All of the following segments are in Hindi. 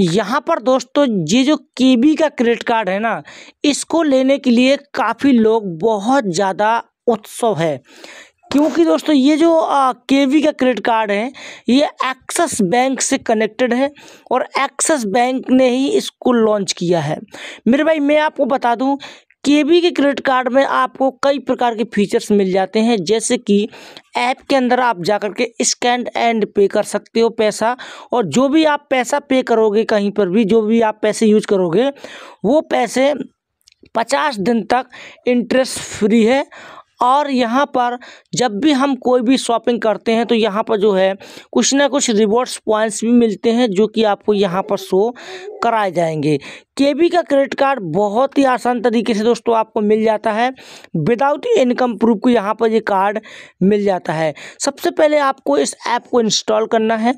यहाँ पर दोस्तों ये जो कीवी का क्रेडिट कार्ड है ना इसको लेने के लिए काफ़ी लोग बहुत ज़्यादा उत्सव है क्योंकि दोस्तों ये जो केवी का क्रेडिट कार्ड है ये एक्सिस बैंक से कनेक्टेड है और एक्सिस बैंक ने ही इसको लॉन्च किया है मेरे भाई मैं आपको बता दूं के बी के क्रेडिट कार्ड में आपको कई प्रकार के फीचर्स मिल जाते हैं जैसे कि ऐप के अंदर आप जा कर के स्कैन एंड पे कर सकते हो पैसा और जो भी आप पैसा पे करोगे कहीं पर भी जो भी आप पैसे यूज करोगे वो पैसे पचास दिन तक इंटरेस्ट फ्री है और यहाँ पर जब भी हम कोई भी शॉपिंग करते हैं तो यहाँ पर जो है कुछ ना कुछ रिवॉर्ड्स पॉइंट्स भी मिलते हैं जो कि आपको यहाँ पर शो कराए जाएंगे केबी का क्रेडिट कार्ड बहुत ही आसान तरीके से दोस्तों आपको मिल जाता है विदाउट इनकम प्रूफ को यहाँ पर ये कार्ड मिल जाता है सबसे पहले आपको इस ऐप को इंस्टॉल करना है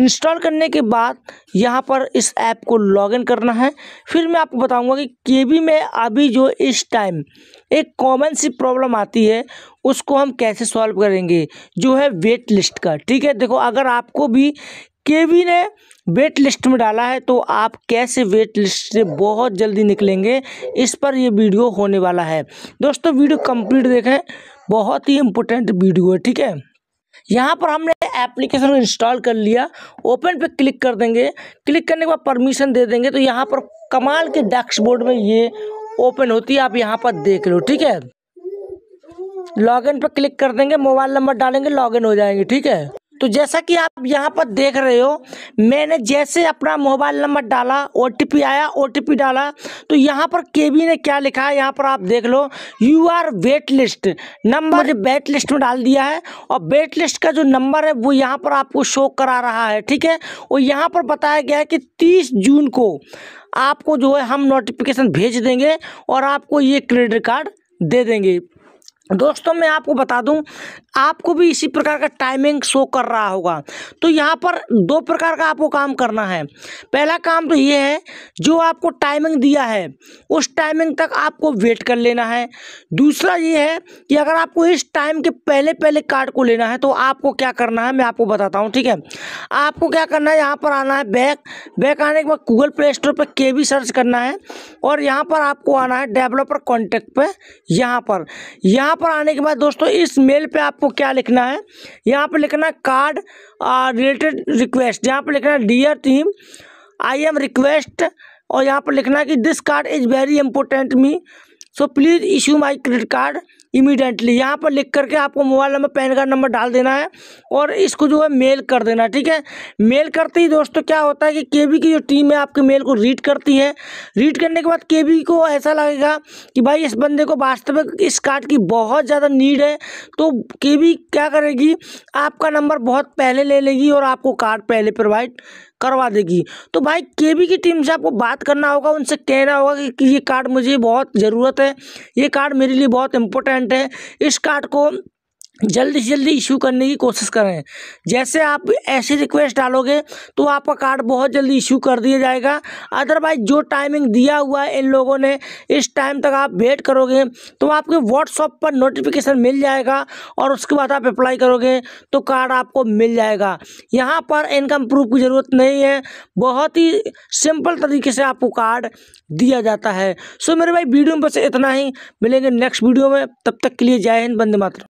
इंस्टॉल करने के बाद यहाँ पर इस ऐप को लॉगिन करना है फिर मैं आपको बताऊँगा कि केबी में अभी जो इस टाइम एक कॉमन सी प्रॉब्लम आती है उसको हम कैसे सॉल्व करेंगे जो है वेट लिस्ट का ठीक है देखो अगर आपको भी केवी ने वेट लिस्ट में डाला है तो आप कैसे वेट लिस्ट से बहुत जल्दी निकलेंगे इस पर ये वीडियो होने वाला है दोस्तों वीडियो कंप्लीट देखें बहुत ही इम्पोर्टेंट वीडियो है ठीक है यहाँ पर हमने एप्लीकेशन को इंस्टॉल कर लिया ओपन पे क्लिक कर देंगे क्लिक करने के बाद परमिशन दे देंगे तो यहाँ पर कमाल के डैशबोर्ड में ये ओपन होती है आप यहाँ पर देख लो ठीक है लॉगिन पर क्लिक कर देंगे मोबाइल नंबर डालेंगे लॉगिन हो जाएंगे ठीक है तो जैसा कि आप यहाँ पर देख रहे हो मैंने जैसे अपना मोबाइल नंबर डाला ओ आया ओ डाला तो यहाँ पर के ने क्या लिखा है यहाँ पर आप देख लो your wait list number wait list में डाल दिया है और वेट लिस्ट का जो नंबर है वो यहाँ पर आपको शो करा रहा है ठीक है और यहाँ पर बताया गया है कि तीस जून को आपको जो है हम नोटिफिकेशन भेज देंगे और आपको ये क्रेडिट कार्ड दे देंगे दोस्तों मैं आपको बता दूं आपको भी इसी प्रकार का टाइमिंग शो कर रहा होगा तो यहाँ पर दो प्रकार का आपको काम करना है पहला काम तो ये है जो आपको टाइमिंग दिया है उस टाइमिंग तक आपको वेट कर लेना है दूसरा ये है कि अगर आपको इस टाइम के पहले पहले कार्ड को लेना है तो आपको क्या करना है मैं आपको बताता हूँ ठीक है आपको क्या करना है यहाँ पर आना है बैक बैक आने के बाद गूगल प्ले स्टोर पर के भी सर्च करना है और यहाँ पर आपको आना है डेवलपर कॉन्टेक्ट पर यहाँ पर यहाँ यहाँ पर आने के बाद दोस्तों इस मेल पे आपको क्या लिखना है यहाँ पर लिखना कार्ड रिलेटेड रिक्वेस्ट यहाँ पर लिखना dear team I am request और यहाँ पर लिखना कि this card is very important me so please issue my credit card immediately यहाँ पर लिख करके आपको mobile number PAN card number डाल देना है और इसको जो है मेल कर देना ठीक है मेल करते ही दोस्तों क्या होता है कि केबी की जो टीम है आपके मेल को रीड करती है रीड करने के बाद केबी को ऐसा लगेगा कि भाई इस बंदे को वास्तविक इस कार्ड की बहुत ज़्यादा नीड है तो के क्या करेगी आपका नंबर बहुत पहले ले लेगी और आपको कार्ड पहले प्रोवाइड करवा देगी तो भाई केबी की टीम से आपको बात करना होगा उनसे कहना होगा कि, कि ये कार्ड मुझे बहुत ज़रूरत है ये कार्ड मेरे लिए बहुत इंपॉर्टेंट है इस कार्ड को जल्दी से जल्दी इशू करने की कोशिश करें जैसे आप ऐसी रिक्वेस्ट डालोगे तो आपका कार्ड बहुत जल्दी इशू कर दिया जाएगा अदरवाइज जो टाइमिंग दिया हुआ है इन लोगों ने इस टाइम तक आप वेट करोगे तो आपके व्हाट्सअप पर नोटिफिकेशन मिल जाएगा और उसके बाद आप अप्लाई करोगे तो कार्ड आपको मिल जाएगा यहाँ पर इनकम प्रूफ की ज़रूरत नहीं है बहुत ही सिंपल तरीके से आपको कार्ड दिया जाता है सो मेरे भाई वीडियो में बस इतना ही मिलेंगे नेक्स्ट वीडियो में तब तक के लिए जय हिंद बंदे मात्र